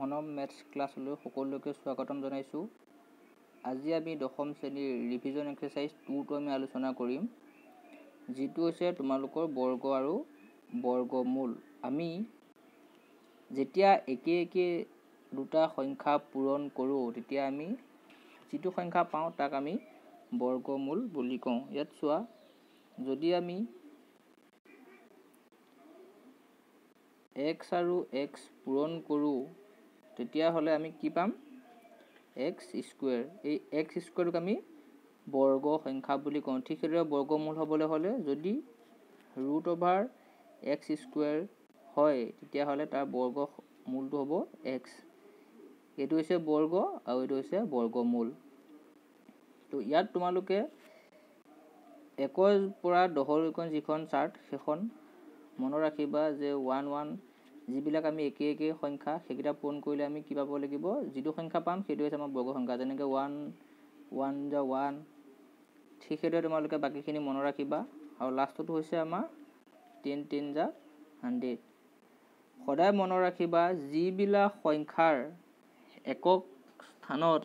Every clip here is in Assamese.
মনম মেথছ ক্লাছলৈ সকলোকে স্বাগতম জনাইছোঁ আজি আমি দশম শ্ৰেণীৰ ৰিভিজন এক্সাৰচাইজ টুটো আমি আলোচনা কৰিম যিটো হৈছে তোমালোকৰ বৰ্গ আৰু বৰ্গ মূল আমি যেতিয়া একে একে দুটা সংখ্যা পূৰণ কৰোঁ তেতিয়া আমি যিটো সংখ্যা পাওঁ তাক আমি বৰ্গমূল বুলি কওঁ ইয়াত চোৱা যদি আমি এক্স আৰু এক্স পূৰণ কৰোঁ তেতিয়া হলে আমি কি পাম এক্স স্কুৱেৰ এই এক্স স্কুৱেৰটোক আমি বৰ্গ সংখ্যা বুলি কওঁ ঠিক সেইদৰে বৰ্গমূল হ'বলৈ হ'লে যদি ৰুট অভাৰ এক্স স্কুৱেৰ হয় তেতিয়াহ'লে তাৰ বৰ্গ মূলটো হ'ব এক্স এইটো হৈছে বৰ্গ আৰু এইটো হৈছে বৰ্গমূল তো ইয়াত তোমালোকে একৰ পৰা দহলৈকে যিখন চাৰ্ট সেইখন মনত ৰাখিবা যে ওৱান ওৱান যিবিলাক আমি একে একে সংখ্যা সেইকেইটা পূৰণ কৰিলে আমি কি পাব লাগিব যিটো সংখ্যা পাম সেইটোৱে হৈছে আমাৰ বৰ্গ সংখ্যা যেনেকৈ ওৱান ওৱান জা ওৱান ঠিক সেইদৰে তোমালোকে বাকীখিনি মনত ৰাখিবা আৰু লাষ্টটো হৈছে আমাৰ টেন টেন জা হাণ্ড্ৰেড সদায় মনত ৰাখিবা যিবিলাক সংখ্যাৰ একক স্থানত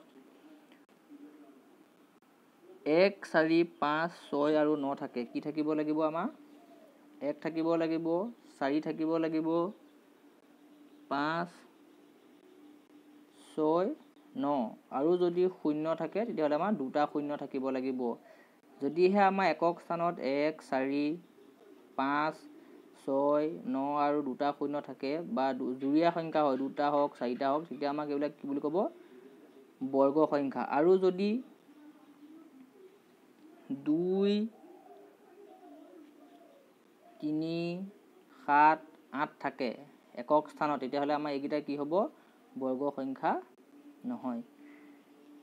এক চাৰি পাঁচ ছয় আৰু ন থাকে কি থাকিব লাগিব আমাৰ এক থাকিব লাগিব চাৰি থাকিব লাগিব পাঁচ ছয় ন আৰু যদি শূন্য থাকে তেতিয়াহ'লে আমাৰ দুটা শূন্য থাকিব লাগিব যদিহে আমাৰ একক স্থানত এক চাৰি পাঁচ ছয় ন আৰু দুটা শূন্য থাকে বা জুৰীয়া সংখ্যা হয় দুটা হওক চাৰিটা হওক তেতিয়া আমাক এইবিলাক কি বুলি ক'ব বৰ্গ সংখ্যা আৰু যদি দুই তিনি সাত আঠ থাকে একক স্থানত তেতিয়াহ'লে আমাৰ এইকেইটা কি হ'ব বৰ্গ সংখ্যা নহয়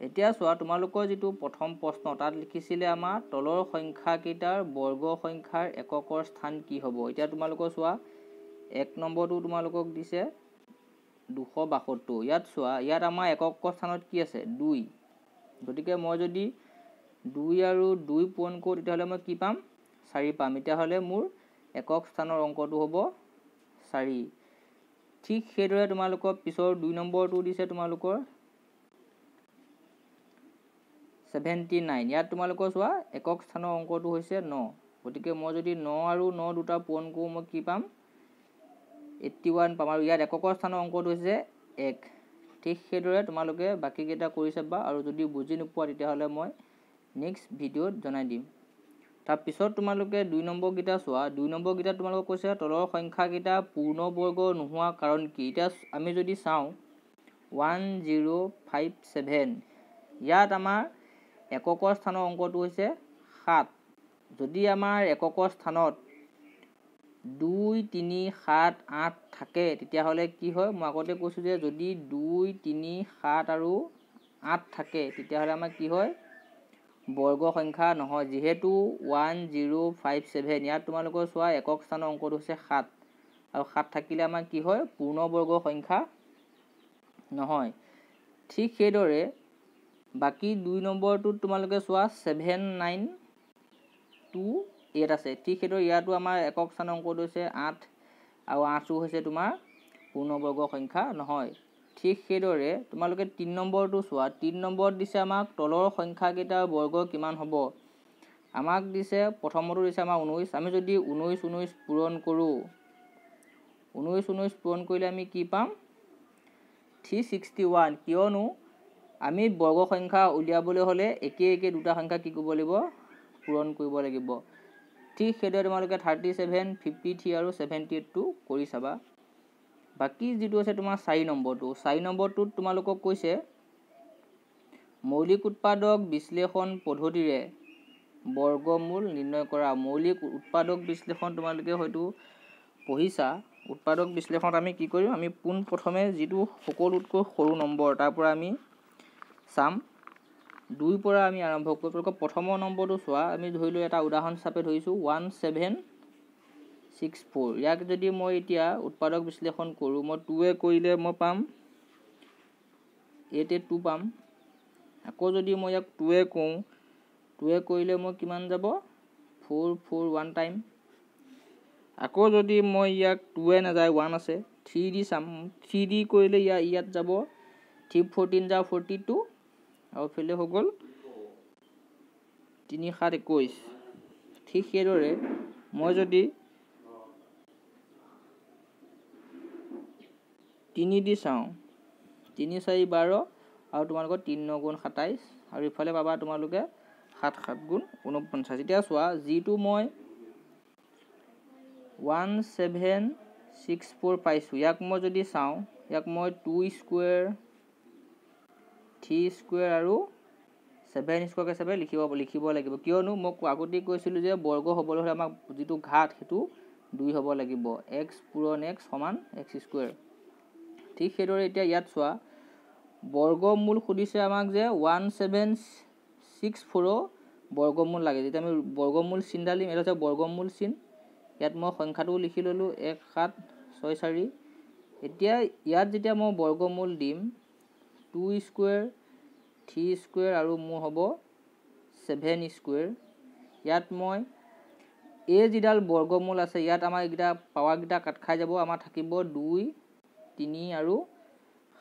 এতিয়া চোৱা তোমালোকৰ যিটো প্ৰথম প্ৰশ্ন তাত লিখিছিলে আমাৰ তলৰ সংখ্যাকেইটাৰ বৰ্গ সংখ্যাৰ এককৰ স্থান কি হ'ব এতিয়া তোমালোকৰ চোৱা এক নম্বৰটো তোমালোকক দিছে দুশ বাসত্তৰ ইয়াত চোৱা ইয়াত আমাৰ একক স্থানত কি আছে দুই গতিকে মই যদি দুই আৰু দুই পূৰণ কৰোঁ তেতিয়াহ'লে মই কি পাম চাৰি পাম এতিয়াহ'লে মোৰ একক স্থানৰ অংকটো হ'ব চাৰি ঠিক সেইদৰে তোমালোকৰ পিছৰ দুই নম্বৰটো দিছে তোমালোকৰ ছেভেণ্টি নাইন ইয়াত তোমালোকৰ চোৱা একক স্থানৰ অংকটো হৈছে ন গতিকে মই যদি ন আৰু ন দুটা পূৰণ কৰোঁ মই কি পাম এইট্টি ওৱান পাম আৰু ইয়াত একক স্থানৰ অংকটো হৈছে এক ঠিক সেইদৰে তোমালোকে বাকীকেইটা কৰি চাবা আৰু যদি বুজি নোপোৱা তেতিয়াহ'লে মই নেক্সট ভিডিঅ'ত জনাই দিম তাৰপিছত তোমালোকে দুই নম্বৰকেইটা চোৱা দুই নম্বৰকেইটা তোমালোকে কৈছে তলৰ সংখ্যাকেইটা পূৰ্ণবৰ্গ নোহোৱা কাৰণ কি এতিয়া আমি যদি চাওঁ ওৱান জিৰ' ফাইভ ছেভেন ইয়াত আমাৰ এককৰ স্থানৰ অংকটো হৈছে সাত যদি আমাৰ এককৰ স্থানত দুই তিনি সাত আঠ থাকে তেতিয়াহ'লে কি হয় মই আগতে কৈছোঁ যে যদি দুই তিনি সাত আৰু আঠ থাকে তেতিয়াহ'লে আমাৰ কি হয় বৰ্গ সংখ্যা নহয় যিহেতু ওৱান জিৰ' ফাইভ ছেভেন ইয়াত তোমালোকৰ চোৱা একক স্থানৰ অংকটো হৈছে সাত আৰু সাত থাকিলে আমাৰ কি হয় পূৰ্ণবৰ্গ সংখ্যা নহয় ঠিক সেইদৰে বাকী দুই নম্বৰটোত তোমালোকে চোৱা ছেভেন নাইন টু এইট আছে ঠিক সেইদৰে ইয়াতো আমাৰ একক স্থানৰ অংকটো হৈছে আঠ আৰু আঠো হৈছে তোমাৰ পূৰ্ণবৰ্গ সংখ্যা নহয় ঠিক সেইদৰে তোমালোকে তিনি নম্বৰটো চোৱা তিনি নম্বৰত দিছে আমাক তলৰ সংখ্যাকেইটাৰ বৰ্গ কিমান হ'ব আমাক দিছে প্ৰথমতো দিছে আমাৰ ঊনৈছ আমি যদি ঊনৈছ ঊনৈছ পূৰণ কৰোঁ ঊনৈছ ঊনৈছ পূৰণ কৰিলে আমি কি পাম থ্ৰী ছিক্সটি ওৱান কিয়নো আমি বৰ্গ সংখ্যা উলিয়াবলৈ হ'লে একে একে দুটা সংখ্যা কি কৰিব লাগিব পূৰণ কৰিব লাগিব ঠিক সেইদৰে তোমালোকে থাৰ্টি ছেভেন ফিফটি থ্ৰী আৰু ছেভেণ্টি এইটটো কৰি চাবা বাকী যিটো আছে তোমাৰ চাৰি নম্বৰটো চাৰি নম্বৰটোত তোমালোকক কৈছে মৌলিক উৎপাদক বিশ্লেষণ পদ্ধতিৰে বৰ্গমূল নিৰ্ণয় কৰা মৌলিক উৎপাদক বিশ্লেষণ তোমালোকে হয়তো পঢ়িছা উৎপাদক বিশ্লেষণত আমি কি কৰিম আমি পোনপ্ৰথমে যিটো সকলোতকৈ সৰু নম্বৰ তাৰ পৰা আমি চাম দুইৰ পৰা আমি আৰম্ভ কৰিব প্ৰথমৰ নম্বৰটো চোৱা আমি ধৰি লৈ এটা উদাহৰণ হিচাপে ধৰিছোঁ ওৱান ছেভেন ছিক্স ফ'ৰ ইয়াক যদি মই এতিয়া উৎপাদক বিশ্লেষণ কৰোঁ মই টুৱে কৰিলে মই পাম এইট এইট টু পাম আকৌ যদি মই ইয়াক টুৱে কওঁ টুৱে কৰিলে মই কিমান যাব ফ'ৰ ফ'ৰ ওৱান টাইম আকৌ যদি মই ইয়াক টুৱে নাযায় ওৱান আছে থ্ৰী ডি চাম থ্ৰী ডি কৰিলে ইয়াত ইয়াত যাব থ্ৰী ফৰ্টিন যা ফৰ্টি টু আৰু ফেলে হৈ গ'ল তিনি সাত একৈছ ঠিক সেইদৰে মই যদি তিনি দি চাওঁ তিনি চাৰি বাৰ আৰু তোমালোকৰ তিনি ন গুণ সাতাইছ আৰু ইফালে পাবা তোমালোকে সাত সাত গুণ ঊনপঞ্চাছ এতিয়া চোৱা যিটো মই ওৱান ছেভেন ছিক্স ফ'ৰ পাইছোঁ ইয়াক মই যদি চাওঁ ইয়াক মই টু স্কুৱেৰ থ্ৰী স্কুৱেৰ আৰু ছেভেন স্কুৱেৰ হিচাপে লিখিব লিখিব লাগিব কিয়নো মই আগতেই কৈছিলোঁ যে বৰ্গ হ'বলৈ হ'লে আমাক যিটো ঘাট সেইটো দুই হ'ব লাগিব এক্স পুৰণ এক্স সমান এক্স স্কুৱেৰ ঠিক সেইদৰে এতিয়া ইয়াত চোৱা বৰ্গমূল সুধিছে আমাক যে ওৱান ছেভেন ছিক্স ফ'ৰৰ বৰ্গমূল লাগে যেতিয়া আমি বৰ্গমূল চিন ডালিম এইটো হৈছে বৰ্গমূল চিন ইয়াত মই সংখ্যাটো লিখি ল'লোঁ এক সাত ছয় চাৰি এতিয়া ইয়াত যেতিয়া মই বৰ্গমূল দিম টু স্কুৱেৰ থ্ৰী স্কুৱেৰ আৰু মোৰ হ'ব ছেভেন স্কুৱেৰ ইয়াত মই এই যিডাল বৰ্গমূল আছে ইয়াত আমাৰ এইকেইটা পাৱাৰকেইটা কাট খাই যাব আমাৰ থাকিব দুই তিনি আৰু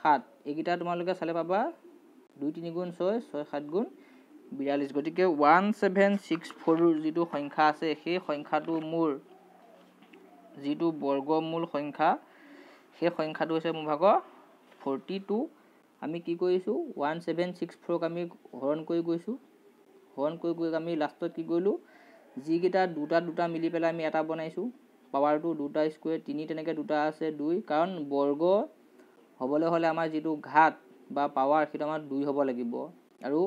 সাত এইকেইটা তোমালোকে চালে পাবা দুই তিনি গুণ ছয় ছয় সাত গুণ বিৰাল্লিছ গতিকে ওৱান ছেভেন ছিক্স ফ'ৰ যিটো সংখ্যা আছে সেই সংখ্যাটো মোৰ যিটো বৰ্গমূল সংখ্যা সেই সংখ্যাটো হৈছে মোৰ ভাগৰ ফৰ্টি টু আমি কি কৰিছোঁ ওৱান ছেভেন ছিক্স ফ'ৰক আমি হৰণ কৰি গৈছোঁ হৰণ কৰি গৈ আমি লাষ্টত কি কৰিলোঁ যিকেইটা দুটা দুটা মিলি পেলাই আমি এটা বনাইছোঁ পাৱাৰটো দুটা স্কুৱেৰ তিনি তেনেকৈ দুটা আছে দুই কাৰণ বৰ্গ হ'বলৈ হ'লে আমাৰ যিটো ঘাত বা পাৱাৰ সেইটো আমাৰ দুই হ'ব লাগিব আৰু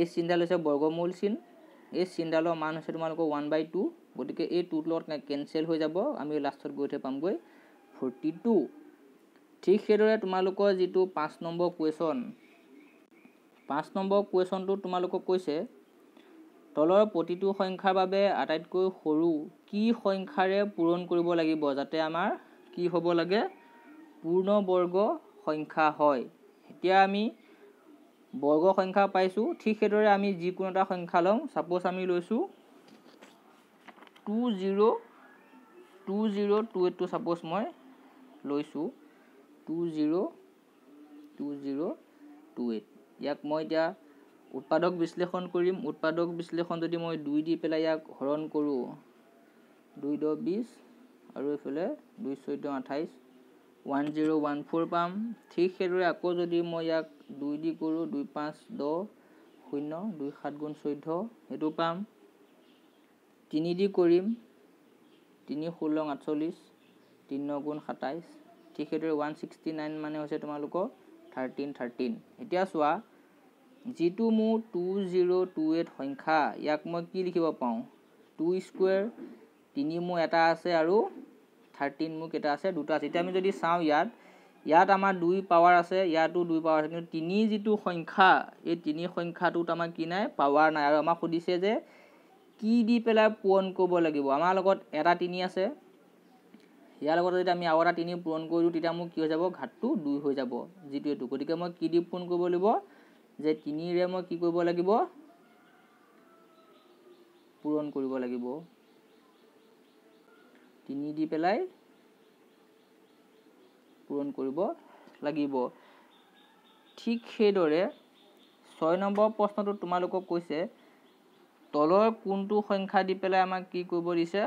এই চিনডাল হৈছে বৰ্গমূল চিন এই চিনডালৰ মান হৈছে তোমালোকৰ ওৱান বাই টু গতিকে এই টুটোৰ লগত কেঞ্চেল হৈ যাব আমি লাষ্টত গৈহে পামগৈ ফৰ্টি টু ঠিক সেইদৰে তোমালোকৰ যিটো পাঁচ নম্বৰ কুৱেশ্যন পাঁচ নম্বৰ কুৱেশ্যনটোত তোমালোকক কৈছে তলৰ প্ৰতিটো সংখ্যাৰ বাবে আটাইতকৈ সৰু কি সংখ্যাৰে পূৰণ কৰিব লাগিব যাতে আমাৰ কি হ'ব লাগে পূৰ্ণ বৰ্গ সংখ্যা হয় এতিয়া আমি বৰ্গ সংখ্যা পাইছোঁ ঠিক সেইদৰে আমি যিকোনো এটা সংখ্যা লওঁ ছাপ'জ আমি লৈছোঁ two zero' two zero' two এইটটো ছাপ'জ মই লৈছোঁ two zero' two zero' two eight ইয়াক মই এতিয়া উৎপাদক বিশ্লেষণ কৰিম উৎপাদক বিশ্লেষণ যদি মই দুই দি পেলাই ইয়াক হৰণ কৰোঁ দুই দহ বিছ আৰু এইফালে দুই চৈধ্য আঠাইছ ওৱান জিৰ' ওৱান ফ'ৰ পাম ঠিক সেইদৰে আকৌ যদি মই ইয়াক দুই দি কৰোঁ দুই পাঁচ দহ শূন্য দুই সাত গুণ চৈধ্য সেইটো পাম তিনি দি কৰিম তিনি ষোল্ল আঠচল্লিছ তিনি গুণ সাতাইছ ঠিক সেইদৰে ওৱান ছিক্সটি নাইন মানে হৈছে তোমালোকৰ থাৰ্টিন থাৰ্টিন এতিয়া চোৱা যিটো মোৰ টু জিৰ' টু এইট সংখ্যা ইয়াক মই কি লিখিব পাৰোঁ টু স্কুৱেৰ তিনি মোৰ এটা আছে আৰু থাৰ্টিন মোৰ কেইটা আছে দুটা আছে এতিয়া আমি যদি চাওঁ ইয়াত ইয়াত আমাৰ দুই পাৱাৰ আছে ইয়াতো দুই পাৱাৰ আছে কিন্তু তিনি যিটো সংখ্যা এই তিনি সংখ্যাটোত আমাৰ কি নাই পাৱাৰ নাই আৰু আমাক সুধিছে যে কি দি পেলাই পূৰণ কৰিব লাগিব আমাৰ লগত এটা তিনি আছে ইয়াৰ লগত যদি আমি আৰু এটা তিনি পূৰণ কৰি দিওঁ তেতিয়া মোৰ কি হৈ যাব ঘাটটো দুই হৈ যাব যিটো এইটো গতিকে মই কি দি পূৰণ কৰিব লাগিব যে তিনিৰে মই কি কৰিব লাগিব পূৰণ কৰিব লাগিব তিনি দি পেলাই পূৰণ কৰিব লাগিব ঠিক সেইদৰে ছয় নম্বৰ প্ৰশ্নটো তোমালোকক কৈছে তলৰ কোনটো সংখ্যা দি পেলাই আমাক কি কৰিব দিছে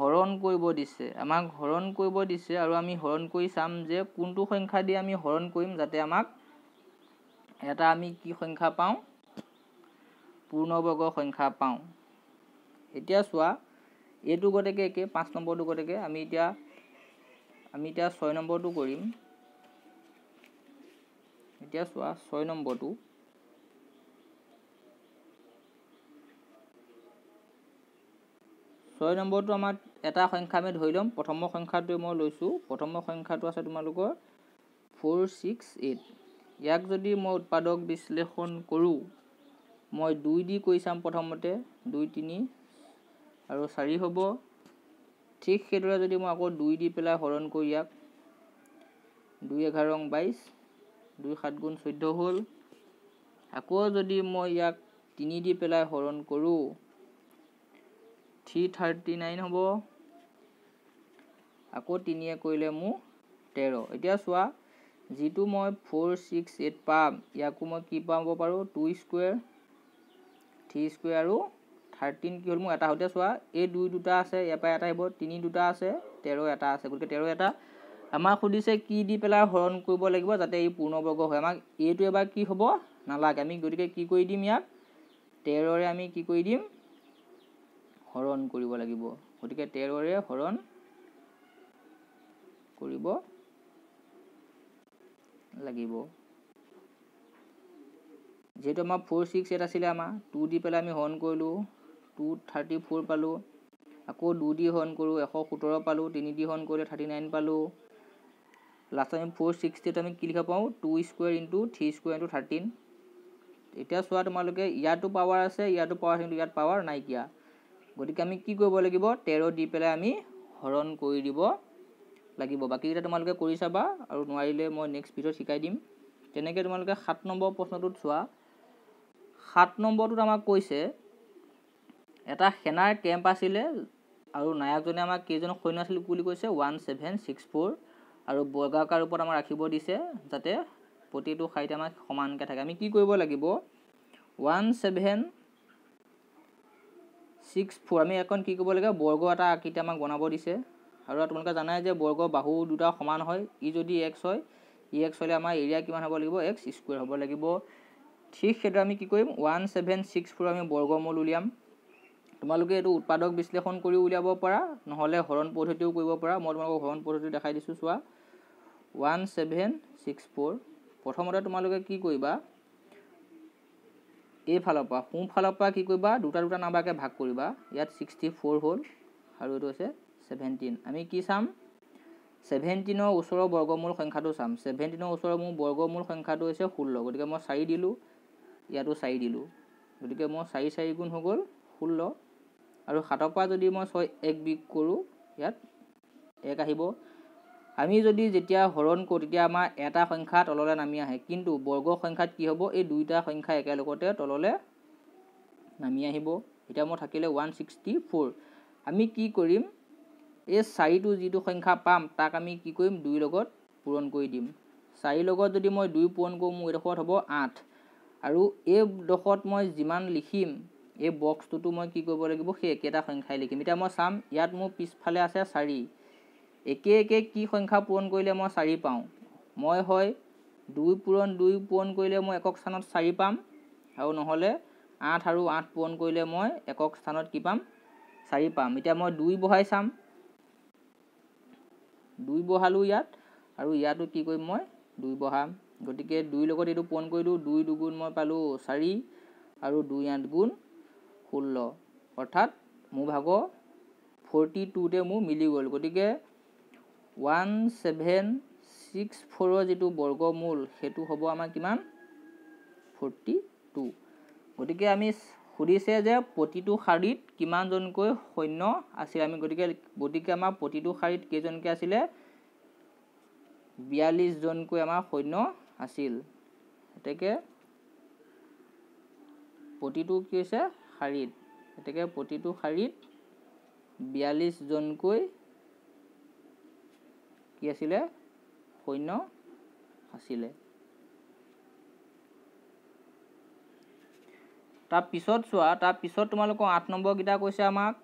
হৰণ কৰিব দিছে আমাক হৰণ কৰিব দিছে আৰু আমি হৰণ কৰি চাম যে কোনটো সংখ্যা দি আমি হৰণ কৰিম যাতে আমাক এটা আমি কি সংখ্যা পাওঁ পূৰ্ণবৰ্গৰ সংখ্যা পাওঁ এতিয়া চোৱা এইটো গতিকে একে পাঁচ নম্বৰটো গতিকে আমি এতিয়া আমি এতিয়া ছয় নম্বৰটো কৰিম এতিয়া চোৱা ছয় নম্বৰটো ছয় নম্বৰটো আমাৰ এটা সংখ্যা আমি ধৰি ল'ম প্ৰথমৰ সংখ্যাটোৱে মই লৈছোঁ প্ৰথমৰ সংখ্যাটো আছে তোমালোকৰ ফ'ৰ ছিক্স এইট ইয়াক যদি মই উৎপাদক বিশ্লেষণ কৰোঁ মই দুই দি কৈ চাম প্ৰথমতে দুই তিনি আৰু চাৰি হ'ব ঠিক সেইদৰে যদি মই আকৌ দুই দি পেলাই হৰণ কৰোঁ ইয়াক দুই এঘাৰ ৰং বাইছ দুই সাত গুণ চৈধ্য হ'ল আকৌ যদি মই ইয়াক তিনি দি পেলাই হৰণ কৰোঁ থ্ৰী থাৰ্টি নাইন হ'ব আকৌ তিনিয়ে কৰিলে মোৰ তেৰ এতিয়া চোৱা যিটো মই ফ'ৰ ছিক্স এইট পাম ইয়াকো মই কি পাব পাৰোঁ টু স্কুৱেৰ থ্ৰী স্কুৱেৰ আৰু থাৰ্টিন কি হ'ল মোৰ এটা সৈতে চোৱা এই দুই দুটা আছে ইয়াৰ পৰা এটা আহিব তিনি দুটা আছে তেৰ এটা আছে গতিকে তেৰ এটা আমাক সুধিছে কি দি পেলাই হৰণ কৰিব লাগিব যাতে এই পূৰ্ণবৰ্গ হয় আমাক এইটো এবাৰ কি হ'ব নালাগে আমি গতিকে কি কৰি দিম ইয়াক তেৰৰে আমি কি কৰি দিম হৰণ কৰিব লাগিব গতিকে তেৰৰে হৰণ কৰিব লাগিব যিহেতু আমাৰ ফ'ৰ ছিক্স এইট আছিলে আমাৰ টু দি পেলাই আমি হৰ্ণ কৰিলোঁ টু থাৰ্টি ফ'ৰ পালোঁ আকৌ দুই দি হৰ্ণ কৰোঁ এশ সোতৰ পালোঁ তিনি দি হৰ্ণ কৰিলে থাৰ্টি নাইন পালোঁ লাষ্ট আমি ফ'ৰ ছিক্সটিত আমি কি লিখা পাওঁ two square into three square into thirteen এতিয়া চোৱা তোমালোকে ইয়াতো পাৱাৰ আছে ইয়াতো পাৱাৰ আছে কিন্তু ইয়াত পাৱাৰ নাইকিয়া গতিকে আমি কি কৰিব লাগিব তেৰ দি পেলাই আমি হৰণ কৰি দিব লাগিব বাকীকেইটা তোমালোকে কৰি চাবা আৰু নোৱাৰিলে মই নেক্সট পিৰিয়ডত শিকাই দিম তেনেকৈ তোমালোকে সাত নম্বৰ প্ৰশ্নটোত চোৱা সাত নম্বৰটোত আমাক কৈছে এটা সেনাৰ কেম্প আছিলে আৰু নায়কজনে আমাক কেইজন সৈন্য আছিল বুলি কৈছে ওৱান ছেভেন ছিক্স ফ'ৰ আৰু বৰ্গাকাৰ ওপৰত আমাক ৰাখিব দিছে যাতে প্ৰতিটো শাৰীত আমাক সমানকৈ থাকে আমি কি কৰিব লাগিব ওৱান ছেভেন ছিক্স ফ'ৰ আমি এখন কি কৰিব লাগে বৰ্গ এটা আঁকিতে আমাক বনাব দিছে আৰু তোমালোকে জানাই যে বৰ্গ বাহু দুটা সমান হয় ই যদি এক্স হয় ই এক্স হ'লে আমাৰ এৰিয়া কিমান হ'ব লাগিব এক্স স্কুৱেৰ হ'ব লাগিব ঠিক সেইটো আমি কি কৰিম ওৱান ছেভেন ছিক্স ফ'ৰ আমি বৰ্গমূল উলিয়াম তোমালোকে এইটো উৎপাদক বিশ্লেষণ কৰিও উলিয়াব পাৰা নহ'লে হৰণ পদ্ধতিও কৰিব পাৰা মই তোমালোকক হৰণ পদ্ধতি দেখাই দিছোঁ চোৱা ওৱান ছেভেন ছিক্স ফ'ৰ প্ৰথমতে তোমালোকে কি কৰিবা এইফালৰ পৰা সোঁফালৰ পৰা কি কৰিবা দুটা দুটা নাম্বাৰকৈ ভাগ কৰিবা ইয়াত ছিক্সটি ফ'ৰ হ'ল আৰু এইটো হৈছে চেভেণ্টিন আমি কি চাম চেভেণ্টিনৰ ওচৰৰ বৰ্গমূল সংখ্যাটো চাম চেভেণ্টিনৰ ওচৰৰ মোৰ বৰ্গমূল সংখ্যাটো হৈছে ষোল্ল গতিকে মই চাৰি দিলোঁ ইয়াতো চাৰি দিলোঁ গতিকে মই চাৰি চাৰি গুণ হৈ গ'ল ষোল্ল আৰু সাতৰ পৰা যদি মই ছয় এক বিগ কৰোঁ ইয়াত এক আহিব আমি যদি যেতিয়া হৰণ কৰোঁ তেতিয়া আমাৰ এটা সংখ্যা তললৈ নামি আহে কিন্তু বৰ্গ সংখ্যাত কি হ'ব এই দুয়োটা সংখ্যা একেলগতে তললৈ নামি আহিব এতিয়া মোৰ থাকিলে ওৱান ছিক্সটি ফ'ৰ আমি কি কৰিম এই চাৰিটো যিটো সংখ্যা পাম তাক আমি কি কৰিম দুইৰ লগত পূৰণ কৰি দিম চাৰিৰ লগত যদি মই দুই পূৰণ কৰোঁ মোৰ এইডোখৰত হ'ব আঠ আৰু এই ডোখৰত মই যিমান লিখিম এই বক্সটোতো মই কি কৰিব লাগিব সেই একেটা সংখ্যাই লিখিম এতিয়া মই চাম ইয়াত মোৰ পিছফালে আছে চাৰি একে একে কি সংখ্যা পূৰণ কৰিলে মই চাৰি পাওঁ মই হয় দুই পূৰণ দুই পূৰণ কৰিলে মই একক স্থানত চাৰি পাম আৰু নহ'লে আঠ আৰু আঠ পূৰণ কৰিলে মই একক স্থানত কি পাম চাৰি পাম এতিয়া মই দুই বহাই চাম দুই বহালোঁ ইয়াত আৰু ইয়াতো কি কৰিম মই দুই বহাম গতিকে দুইৰ লগত এইটো পূৰণ কৰিলোঁ দুই দুগুণ মই পালোঁ চাৰি আৰু দুই আঠ গুণ ষোল্ল অৰ্থাৎ মোৰ ভাগৰ ফৰ্টি টুতে মোৰ মিলি গ'ল গতিকে ওৱান ছেভেন ছিক্স ফ'ৰৰ যিটো বৰ্গমূল সেইটো হ'ব আমাৰ কিমান ফৰ্টি টু গতিকে আমি সুধিছে যে প্ৰতিটো শাৰীত কিমানজনকৈ সৈন্য আছিল আমি গতিকে গতিকে আমাৰ প্ৰতিটো শাৰীত কেইজনকৈ আছিলে বিয়াল্লিছজনকৈ আমাৰ সৈন্য আছিল গতিকে প্ৰতিটো কি হৈছে শাৰীত গতিকে প্ৰতিটো শাৰীত বিয়াল্লিছজনকৈ কি আছিলে সৈন্য আছিলে তাৰপিছত চোৱা তাৰপিছত তোমালোকৰ আঠ নম্বৰকেইটা কৈছে আমাক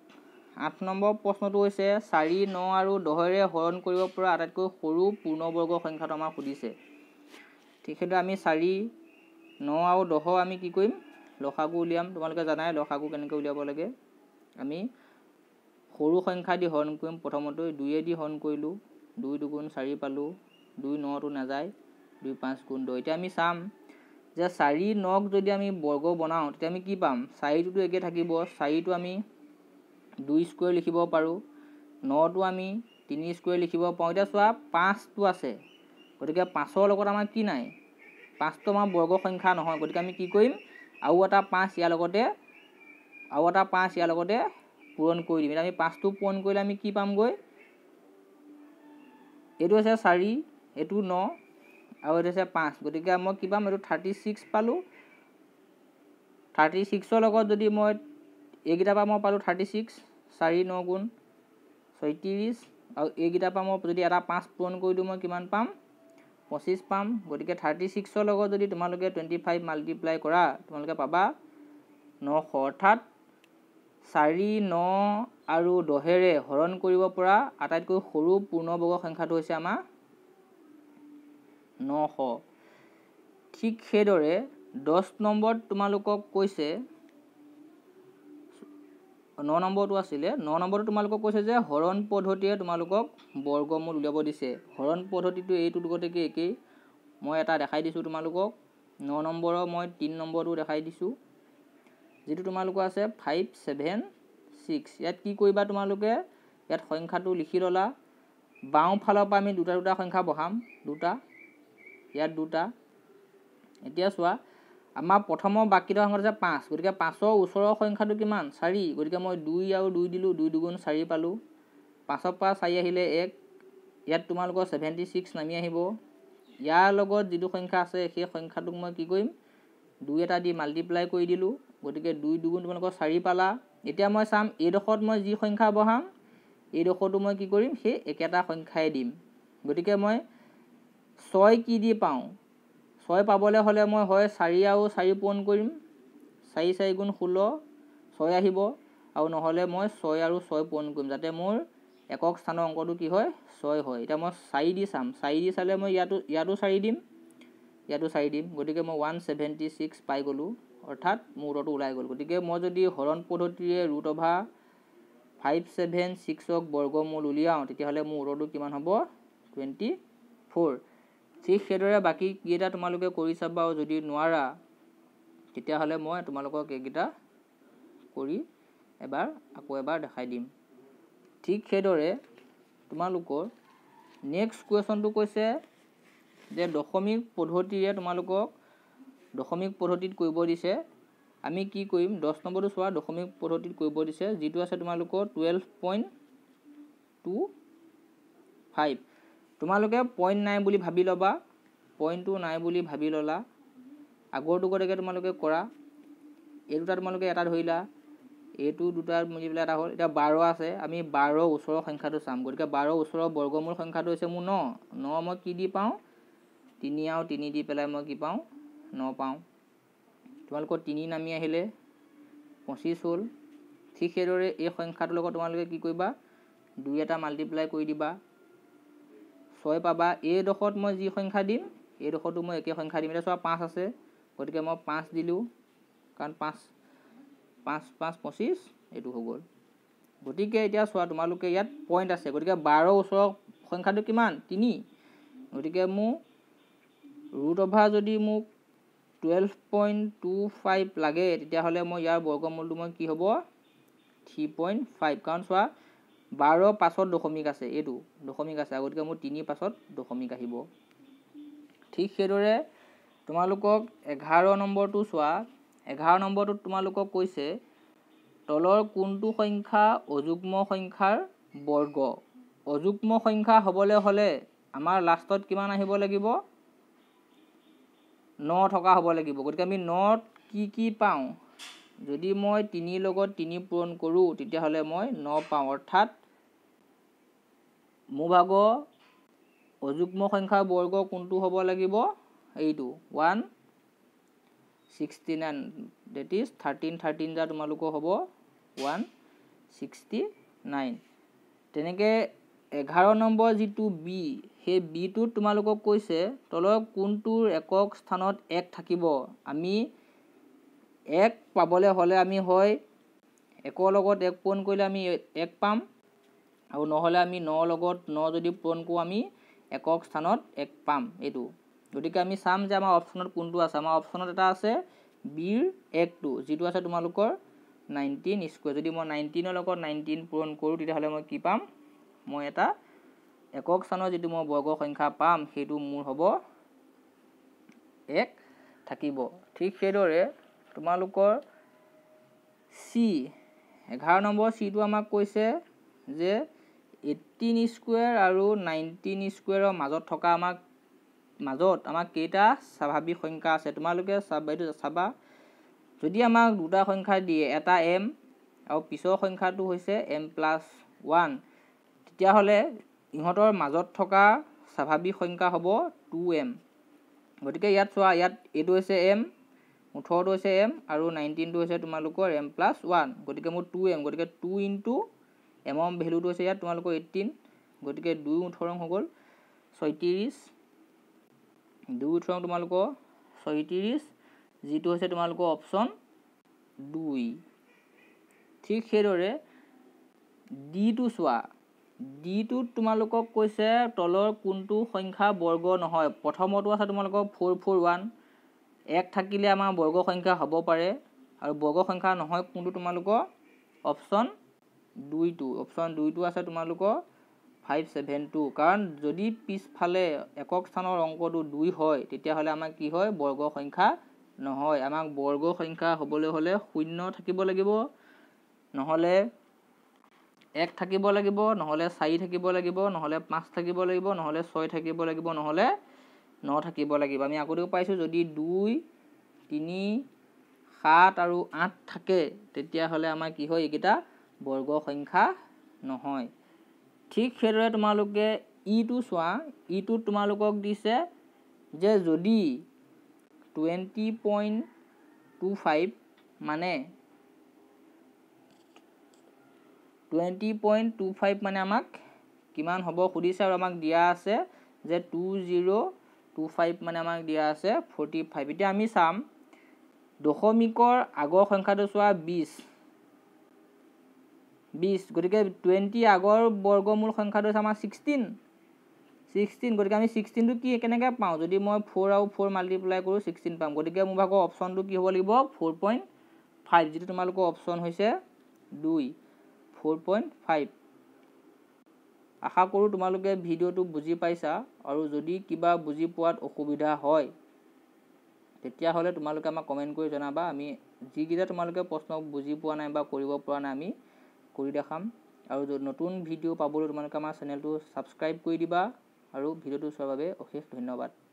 আঠ নম্বৰ প্ৰশ্নটো হৈছে চাৰি ন আৰু দহেৰে হৰণ কৰিব পৰা আটাইতকৈ সৰু পূৰ্ণবৰ্গ সংখ্যাটো আমাক সুধিছে ঠিক সেইদৰে আমি চাৰি ন আৰু দহ আমি কি কৰিম লসাগু উলিয়াম তোমালোকে জানাই লসাগু কেনেকৈ উলিয়াব লাগে আমি সৰু সংখ্যা দি হৰণ কৰিম প্ৰথমতে দুইয়েদি হৰণ কৰিলোঁ দুই দুগুণ চাৰি পালোঁ দুই নটো নাযায় দুই পাঁচ গুণ দহ এতিয়া আমি চাম যে চাৰি নক যদি আমি বৰ্গ বনাওঁ তেতিয়া আমি কি পাম চাৰিটোতো একে থাকিব চাৰিটো আমি দুই স্কুৱেৰ লিখিব পাৰোঁ নটো আমি তিনি স্কুৱেৰ লিখিব পাৰোঁ এতিয়া চোৱা পাঁচটো আছে গতিকে পাঁচৰ লগত আমাৰ কি নাই পাঁচটো আমাৰ বৰ্গ সংখ্যা নহয় গতিকে আমি কি কৰিম আৰু এটা পাঁচ ইয়াৰ লগতে আৰু এটা পাঁচ ইয়াৰ লগতে পূৰণ কৰি দিম এতিয়া আমি পাঁচটো পূৰণ কৰিলে আমি কি পামগৈ এইটো আছে চাৰি এইটো ন আৰু এইটো হৈছে পাঁচ গতিকে মই কি পাম এইটো থাৰ্টি ছিক্স পালোঁ থাৰ্টি ছিক্সৰ লগত যদি মই এইকেইটাৰ পৰা মই পালোঁ থাৰ্টি ছিক্স চাৰি ন গুণ ছয়ত্ৰিছ আৰু এইকেইটাৰ পৰা মই যদি এটা পাঁচ পূৰণ কৰি দিওঁ মই কিমান পাম পঁচিছ পাম গতিকে থাৰ্টি ছিক্সৰ লগত যদি তোমালোকে টুৱেণ্টি ফাইভ মাল্টিপ্লাই কৰা তোমালোকে পাবা নশ অৰ্থাৎ চাৰি ন আৰু দহেৰে হৰণ কৰিব পৰা আটাইতকৈ সৰু পূৰ্ণবৰ্গ সংখ্যাটো হৈছে আমাৰ নশ ঠিক সেইদৰে দহ নম্বৰত তোমালোকক কৈছে ন নম্বৰটো আছিলে ন নম্বৰটো তোমালোকক কৈছে যে হৰণ পদ্ধতিয়ে তোমালোকক বৰ্গমূল উলিয়াব দিছে হৰণ পদ্ধতিটো এইটোৰ লগতেকে একেই মই এটা দেখাই দিছোঁ তোমালোকক ন নম্বৰৰ মই তিনি নম্বৰটো দেখাই দিছোঁ যিটো তোমালোকৰ আছে ফাইভ ছেভেন ছিক্স ইয়াত কি কৰিবা তোমালোকে ইয়াত সংখ্যাটো লিখি ল'লা বাওঁফালৰ পৰা আমি দুটা দুটা সংখ্যা বঢ়াম দুটা ইয়াত দুটা এতিয়া চোৱা আমাৰ প্ৰথমৰ বাকী থকা সংখ্যাটো পাঁচ গতিকে পাঁচৰ ওচৰৰ সংখ্যাটো কিমান চাৰি গতিকে মই দুই আৰু দুই দিলোঁ দুই দুগুণ চাৰি পালোঁ পাঁচৰ পৰা চাৰি আহিলে এক ইয়াত তোমালোকৰ ছেভেণ্টি ছিক্স নামি আহিব ইয়াৰ লগত যিটো সংখ্যা আছে সেই সংখ্যাটোক মই কি কৰিম দুই এটা দি মাল্টিপ্লাই কৰি দিলোঁ গতিকে দুই দুগুণ তোমালোকৰ চাৰি পালা এতিয়া মই চাম এইডোখৰত মই যি সংখ্যা বঢ়াম এইডোখৰতো মই কি কৰিম সেই একেটা সংখ্যাই দিম গতিকে মই ছয় কি দি পাওঁ ছয় পাবলৈ হ'লে মই হয় চাৰি আৰু চাৰি পূৰণ কৰিম চাৰি চাৰি গুণ ষোল্ল ছয় আহিব আৰু নহ'লে মই ছয় আৰু ছয় পূৰণ কৰিম যাতে মোৰ একক স্থানৰ অংকটো কি হয় ছয় হয় এতিয়া মই চাৰি দি চাম চাৰি দি চালে মই ইয়াতো ইয়াতো চাৰি দিম ইয়াতো চাৰি দিম গতিকে মই ওৱান ছেভেণ্টি ছিক্স পাই গ'লোঁ অৰ্থাৎ মোৰ উত্তৰটো ওলাই গ'ল গতিকে মই যদি হৰণ পদ্ধতিৰে ৰুট অভাৰ ফাইভ ছেভেন ছিক্সক বৰ্গমূল উলিয়াওঁ তেতিয়াহ'লে মোৰ উত্তৰটো কিমান হ'ব টুৱেণ্টি ফ'ৰ ঠিক সেইদৰে বাকীকেইটা তোমালোকে কৰি চাবা আৰু যদি নোৱাৰা তেতিয়াহ'লে মই তোমালোকক এইকেইটা কৰি এবাৰ আকৌ এবাৰ দেখাই দিম ঠিক সেইদৰে তোমালোকৰ নেক্সট কুৱেশ্যনটো কৈছে যে দশমিক পদ্ধতিৰে তোমালোকক দশমিক পদ্ধতিত কৰিব দিছে আমি কি কৰিম দহ নম্বৰটো চোৱা দশমিক পদ্ধতিত কৰিব দিছে যিটো আছে তোমালোকৰ টুৱেল্ভ পইণ্ট টু ফাইভ তোমালোকে পইণ্ট নাই বুলি ভাবি ল'বা পইণ্টটো নাই বুলি ভাবি ল'লা আগৰ দুগৰাকীয়ে তোমালোকে কৰা এই দুটা তোমালোকে এটা ধৰিলা এইটো দুটা মিলি পেলাই এটা হ'ল এতিয়া বাৰ আছে আমি বাৰ ওচৰৰ সংখ্যাটো চাম গতিকে বাৰ ওচৰৰ বৰ্গমূল সংখ্যাটো হৈছে মোৰ ন ন মই কি দি পাওঁ তিনি আৰু তিনি দি পেলাই মই কি পাওঁ ন পাওঁ তোমালোকৰ তিনি নামি আহিলে পঁচিছ হ'ল ঠিক সেইদৰে এই সংখ্যাটোৰ লগত তোমালোকে কি কৰিবা দুই এটা মাল্টিপ্লাই কৰি দিবা ছয় পাবা এইডোখৰত মই যি সংখ্যা দিম এইডোখৰতো মই একে সংখ্যা দিম এতিয়া চোৱা পাঁচ আছে গতিকে মই পাঁচ দিলোঁ কাৰণ পাঁচ পাঁচ পাঁচ পঁচিছ এইটো হৈ গ'ল গতিকে এতিয়া চোৱা তোমালোকে ইয়াত পইণ্ট আছে গতিকে বাৰ ওচৰৰ সংখ্যাটো কিমান তিনি গতিকে মোৰ ৰুট অভাৰ যদি মোক টুৱেল্ভ পইণ্ট টু ফাইভ লাগে তেতিয়াহ'লে মই ইয়াৰ বৰ্গমূলটো মই কি হ'ব থ্ৰী পইণ্ট ফাইভ কাৰণ চোৱা বাৰ পাছত দশমিক আছে এইটো দশমিক আছে গতিকে মোৰ তিনি পাছত দশমিক আহিব ঠিক সেইদৰে তোমালোকক এঘাৰ নম্বৰটো চোৱা এঘাৰ নম্বৰটোত তোমালোকক কৈছে তলৰ কোনটো সংখ্যা অযুগ্ম সংখ্যাৰ বৰ্গ অযুগ্ম সংখ্যা হ'বলৈ হ'লে আমাৰ লাষ্টত কিমান আহিব লাগিব ন থকা হ'ব লাগিব গতিকে আমি নত কি কি পাওঁ যদি মই তিনিৰ লগত তিনি পূৰণ কৰোঁ তেতিয়াহ'লে মই ন পাওঁ অৰ্থাৎ মুভাগৰ অযুগ্ম সংখ্যাৰ বৰ্গ কোনটো হ'ব লাগিব এইটো one sixty nine that is thirteen thirteen যা তোমালোকৰ হ'ব ওৱান ছিক্সটি নাইন তেনেকৈ এঘাৰ নম্বৰ যিটো বি সেই বিটোত তোমালোকক কৈছে তলৰ কোনটোৰ একক স্থানত এক থাকিব আমি এক পাবলৈ হ'লে আমি হয় একৰ লগত এক পোন কৰিলে আমি এক পাম আৰু নহ'লে আমি ন লগত ন যদি পূৰণ কৰোঁ আমি একক স্থানত এক পাম এইটো গতিকে আমি চাম যে আমাৰ অপশ্যনত কোনটো আছে আমাৰ অপশ্যনত এটা আছে বিৰ এক টু যিটো আছে তোমালোকৰ নাইনটিন স্কুৱেৰ যদি মই নাইনটিনৰ লগত নাইনটিন পূৰণ কৰোঁ তেতিয়াহ'লে মই কি পাম মই এটা একক স্থানৰ যিটো মই বৰ্গ সংখ্যা পাম সেইটো মোৰ হ'ব এক থাকিব ঠিক সেইদৰে তোমালোকৰ চি এঘাৰ নম্বৰ চিটো আমাক কৈছে যে এইটিন স্কুৱেৰ আৰু নাইনটিন স্কুৱেৰৰ মাজত থকা আমাক মাজত আমাক কেইটা স্বাভাৱিক সংখ্যা আছে তোমালোকে চাবা চাবা যদি আমাক দুটা সংখ্যা দিয়ে এটা এম আৰু পিছৰ সংখ্যাটো হৈছে এম প্লাছ ওৱান তেতিয়াহ'লে ইহঁতৰ মাজত থকা স্বাভাৱিক সংখ্যা হ'ব টু এম গতিকে ইয়াত চোৱা ইয়াত এইটো হৈছে এম ওঠৰটো হৈছে এম আৰু নাইনটিনটো হৈছে তোমালোকৰ এম প্লাছ ওৱান গতিকে মোৰ টু এম গতিকে two in two M M ভেলুটো হৈছে ইয়াত তোমালোকৰ এইটিন গতিকে দুই ওঠৰং হৈ গ'ল ছয়ত্ৰিছ দুই ওঠৰং তোমালোকৰ ছয়ত্ৰিছ যিটো হৈছে তোমালোকৰ অপশ্যন দুই ঠিক সেইদৰে ডিটো চোৱা ডিটোত তোমালোকক কৈছে তলৰ কোনটো সংখ্যা বৰ্গ নহয় প্ৰথমতো আছে তোমালোকৰ ফ'ৰ ফ'ৰ ওৱান এক থাকিলে আমাৰ বৰ্গ সংখ্যা হ'ব পাৰে আৰু বৰ্গ সংখ্যা নহয় কোনটো তোমালোকৰ অপশ্যন দুইটো অপশ্যন দুইটো আছে তোমালোকৰ ফাইভ ছেভেন টু কাৰণ যদি পিছফালে একক স্থানৰ অংকটো দুই হয় তেতিয়াহ'লে আমাক কি হয় বৰ্গ সংখ্যা নহয় আমাক বৰ্গ সংখ্যা হ'বলৈ হ'লে শূন্য থাকিব লাগিব নহ'লে এক থাকিব লাগিব নহ'লে চাৰি থাকিব লাগিব নহ'লে পাঁচ থাকিব লাগিব নহ'লে ছয় থাকিব লাগিব নহ'লে ন থাকিব লাগিব আমি আগতেও পাইছোঁ যদি দুই তিনি সাত আৰু আঠ থাকে তেতিয়াহ'লে আমাৰ কি হয় এইকেইটা বৰ্গ সংখ্যা নহয় ঠিক সেইদৰে তোমালোকে ইটো চোৱা ইটোত তোমালোকক দিছে যে যদি টুৱেণ্টি পইণ্ট টু ফাইভ মানে টুৱেণ্টি পইণ্ট টু ফাইভ মানে আমাক কিমান হ'ব সুধিছে আৰু আমাক দিয়া আছে যে টু জিৰ' টু ফাইভ মানে আমাক দিয়া আছে ফৰ্টি ফাইভ এতিয়া আমি চাম দশমিকৰ আগৰ সংখ্যাটো চোৱা বিছ বিছ গতিকে টুৱেণ্টি আগৰ বৰ্গমূল সংখ্যাটো হৈছে আমাৰ ছিক্সটিন ছিক্সটিন গতিকে আমি ছিক্সটিনটো কি কেনেকৈ পাওঁ যদি মই ফ'ৰ আৰু ফ'ৰ মাল্টিপ্লাই কৰোঁ ছিক্সটিন পাম গতিকে মোৰ ভাগৰ অপশ্যনটো কি হ'ব লাগিব ফ'ৰ পইণ্ট ফাইভ যিটো তোমালোকৰ অপশ্যন হৈছে দুই ফ'ৰ পইণ্ট ফাইভ আশা কৰোঁ তোমালোকে ভিডিঅ'টো বুজি পাইছা আৰু যদি কিবা বুজি পোৱাত অসুবিধা হয় তেতিয়াহ'লে তোমালোকে আমাক কমেণ্ট কৰি জনাবা আমি যিকেইটা তোমালোকে প্ৰশ্ন বুজি পোৱা নাই বা কৰিব পৰা নাই আমি কৰি দেখাম আৰু নতুন ভিডিঅ' পাবলৈ তোমালোকে আমাৰ চেনেলটো ছাবস্ক্ৰাইব কৰি দিবা আৰু ভিডিঅ'টো চোৱাৰ বাবে অশেষ ধন্যবাদ